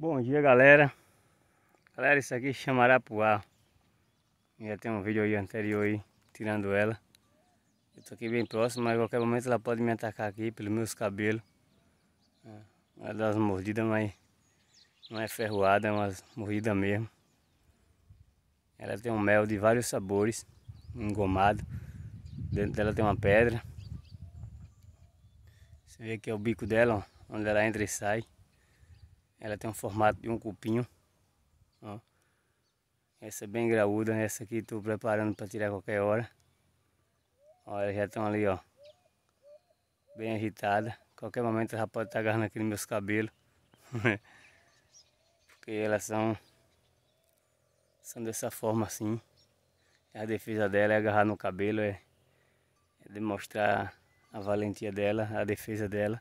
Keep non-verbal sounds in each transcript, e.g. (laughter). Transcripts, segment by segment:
Bom dia galera Galera, isso aqui chama Arapuá Já tem um vídeo aí anterior aí Tirando ela Eu tô aqui bem próximo, mas a qualquer momento ela pode me atacar aqui Pelos meus cabelos é, Ela dá umas mordidas, mas Não é ferroada, é umas mordidas mesmo Ela tem um mel de vários sabores Engomado Dentro dela tem uma pedra Você vê aqui é o bico dela, ó, Onde ela entra e sai ela tem um formato de um cupinho. Ó. Essa é bem graúda, essa aqui estou preparando para tirar qualquer hora. olha já estão ali, ó. Bem irritada Qualquer momento ela pode estar tá agarrando aqui nos meus cabelos. (laughs) Porque elas são, são dessa forma assim. A defesa dela é agarrar no cabelo, é, é demonstrar a valentia dela, a defesa dela.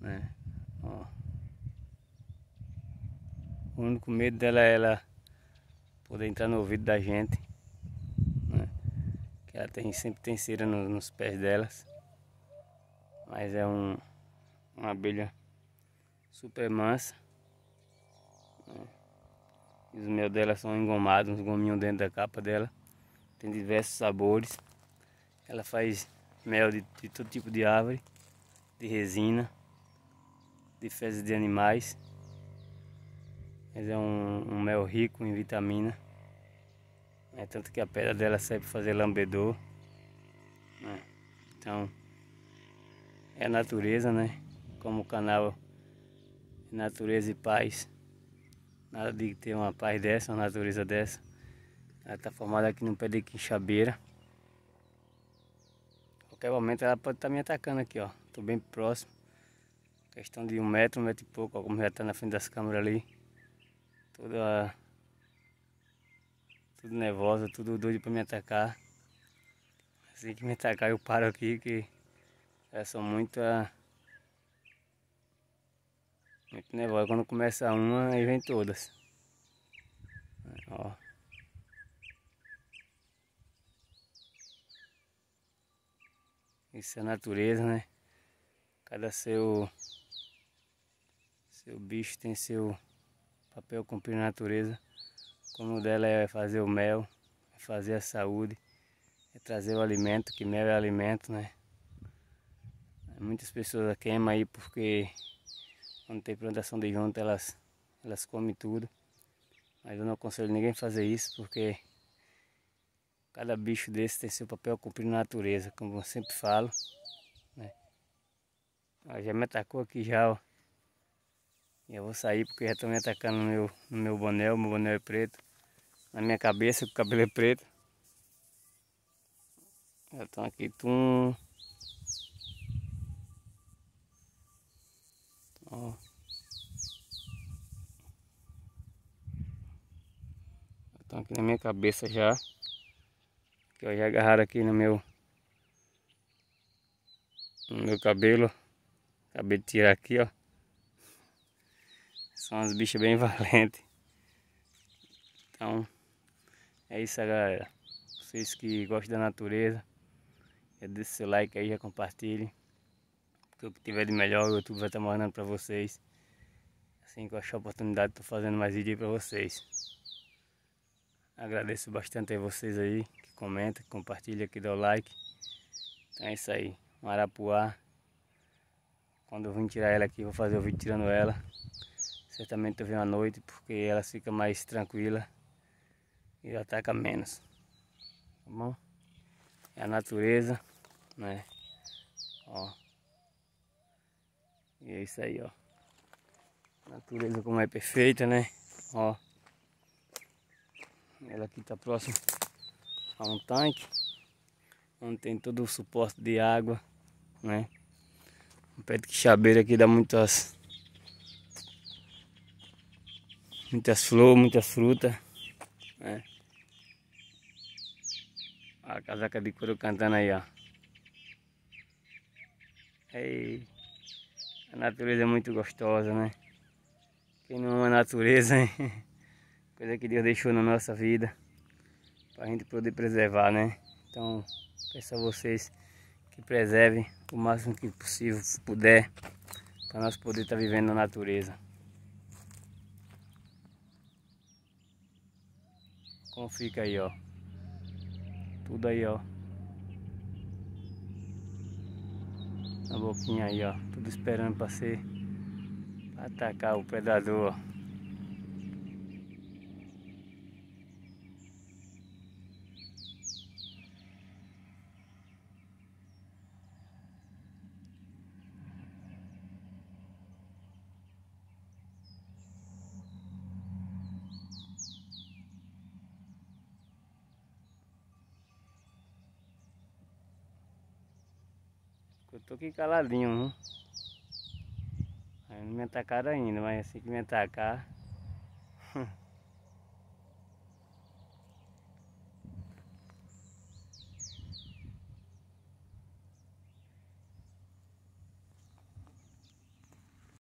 Né? Ó. O único medo dela é ela poder entrar no ouvido da gente. Né? Que ela tem, sempre tem cera no, nos pés delas. Mas é um, uma abelha super mansa. Né? Os mel dela são engomados, uns gominhos dentro da capa dela. Tem diversos sabores. Ela faz mel de, de todo tipo de árvore, de resina, de fezes de animais. Mas é um, um mel rico em vitamina. é Tanto que a pedra dela serve para fazer lambedor. Né? Então, é a natureza, né? Como o canal Natureza e Paz. Nada de ter uma paz dessa, uma natureza dessa. Ela está formada aqui no pé de quinchabeira. Qualquer momento ela pode estar tá me atacando aqui, ó. Estou bem próximo. Questão de um metro, um metro e pouco, ó, como já está na frente das câmeras ali. Toda. Tudo nervosa, tudo doido pra me atacar. Assim que me atacar eu paro aqui que elas são muito. Ah, muito nervosa. Quando começa uma, aí vem todas. Ó. Isso é a natureza, né? Cada seu. Seu bicho tem seu. Papel cumprir a natureza. Como o dela é fazer o mel, é fazer a saúde, é trazer o alimento, que mel é alimento, né? Muitas pessoas queimam aí porque quando tem plantação de junta elas, elas comem tudo. Mas eu não aconselho ninguém a fazer isso porque cada bicho desse tem seu papel cumprir na natureza, como eu sempre falo. Né? já me atacou aqui já, ó. E eu vou sair porque já estão me atacando no meu, no meu bonel, meu boné é preto. Na minha cabeça, o cabelo é preto. Já estão aqui, tum. Ó. Estão aqui na minha cabeça já. Que eu já agarraram aqui no meu no meu cabelo. Acabei de tirar aqui, ó. São uns bichos bem (laughs) valentes. Então, é isso aí, galera. Vocês que gostam da natureza, já é, deixa seu like aí, já compartilhe. Porque o que tiver de melhor, o YouTube vai estar mandando pra vocês. Assim que eu achar a oportunidade, tô fazendo mais vídeo pra vocês. Agradeço bastante a vocês aí, que comenta, que compartilha, que dá o like. Então é isso aí. Marapuá. Quando eu vim tirar ela aqui, vou fazer o vídeo tirando ela. Certamente eu venho à noite porque ela fica mais tranquila e ataca menos. Tá bom? É a natureza, né? Ó. E é isso aí, ó. A natureza como é perfeita, né? Ó. Ela aqui tá próxima a um tanque. Onde tem todo o suporte de água, né? Um pé de quixabeira aqui dá muitas Muitas flores, muitas frutas. Né? A casaca de couro cantando aí, ó. Ei, a natureza é muito gostosa, né? Quem não ama a natureza, hein? (laughs) Coisa que Deus deixou na nossa vida. Pra gente poder preservar, né? Então, peço a vocês que preservem o máximo que possível, se puder. Pra nós poder estar tá vivendo na natureza. Como fica aí, ó. Tudo aí, ó. A boquinha aí, ó. Tudo esperando para ser... Pra atacar o predador, ó. Eu tô aqui caladinho, né? não me atacaram ainda, mas assim que me atacar.